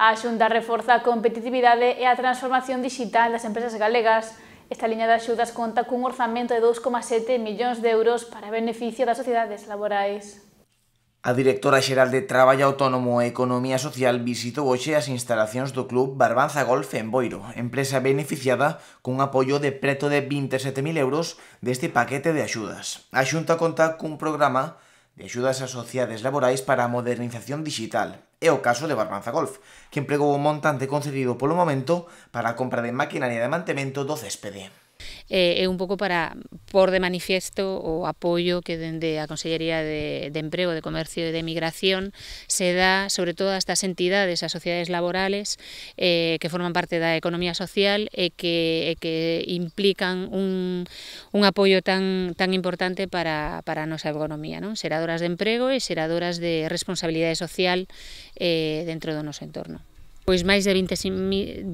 A Xunta reforza a competitividade e a transformación digital das empresas galegas. Esta liña de axudas conta cun orzamento de 2,7 millóns de euros para beneficio das sociedades laborais. A directora xeral de Traballo Autónomo e Economía Social visitou hoxe as instalacións do club Barbanza Golf en Boiro, empresa beneficiada cun apoio de preto de 27.000 euros deste paquete de axudas. A Xunta conta cun programa de axudas ás sociedades laborais para a modernización digital. É o caso de Barbanza Golf, que empregou o montante concedido polo momento para a compra de maquinaria de mantemento do céspede. Eh, un poco para por de manifiesto o apoyo que desde la Consellería de, Empleo, de Comercio y de Migración se da sobre todo a estas entidades, a sociedades laborales eh, que forman parte de la economía social y e e que, implican un, apoyo tan, tan importante para, para economía. ¿no? Seradoras de empleo y e seradoras de responsabilidad social eh, dentro de nuestro entorno. pois máis de 26.000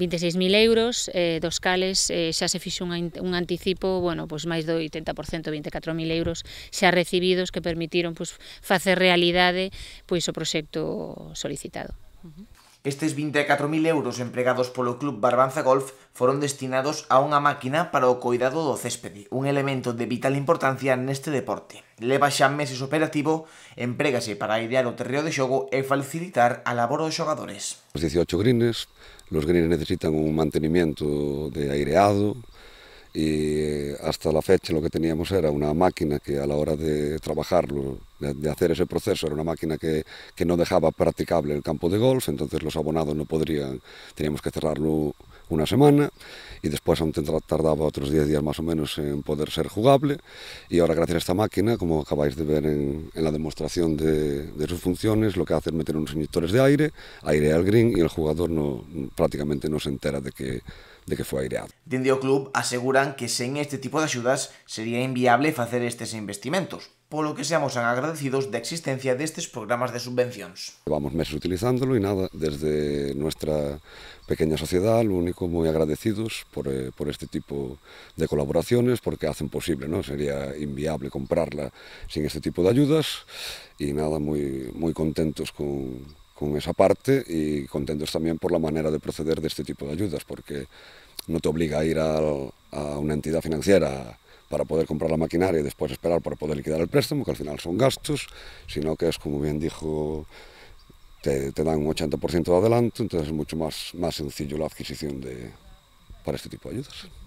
euros, eh, dos cales eh, xa se fixo un, un anticipo, bueno, pois máis do 80%, 24.000 euros xa recibidos que permitiron pois, facer realidade pois o proxecto solicitado. Uh -huh. Estes 24.000 euros empregados polo Club Barbanza Golf foron destinados a unha máquina para o coidado do céspede, un elemento de vital importancia neste deporte. Leva xa meses operativo, emprégase para idear o terreo de xogo e facilitar a labor dos xogadores. Os 18 grines, los grines necesitan un mantenimiento de aireado, y eh, hasta la fecha lo que teníamos era una máquina que a la hora de trabajarlo, de, hacer ese proceso, era una máquina que, no dejaba practicable el campo de golf, entonces los abonados no podrían, teníamos que cerrarlo una semana e despois onte tardaba outros 10 días máis ou menos en poder ser jugable e ahora gracias a esta máquina, como acabáis de ver en, en la demostración de, de sus funciones, lo que hace es meter unos inyectores de aire, aire al green y el jugador no, prácticamente no se entera de que de que foi aireado. Dende o club aseguran que sen este tipo de axudas sería inviable facer estes investimentos, por lo que seamos agradecidos de existencia de estos programas de subvenciones. Vamos meses utilizándolo y nada, desde nuestra pequeña sociedad, lo único muy agradecidos por, eh, por este tipo de colaboraciones, porque hacen posible, ¿no? sería inviable comprarla sin este tipo de ayudas, y nada, muy moi contentos con, con esa parte y contentos también por la manera de proceder de este tipo de ayudas, porque no te obliga a ir a, a una entidad financiera para poder comprar la maquinaria y después esperar para poder liquidar el préstamo, que al final son gastos, sino que es como bien dijo, te, te dan un 80% de adelanto, entonces es mucho más, más sencillo la adquisición de, para este tipo de ayudas.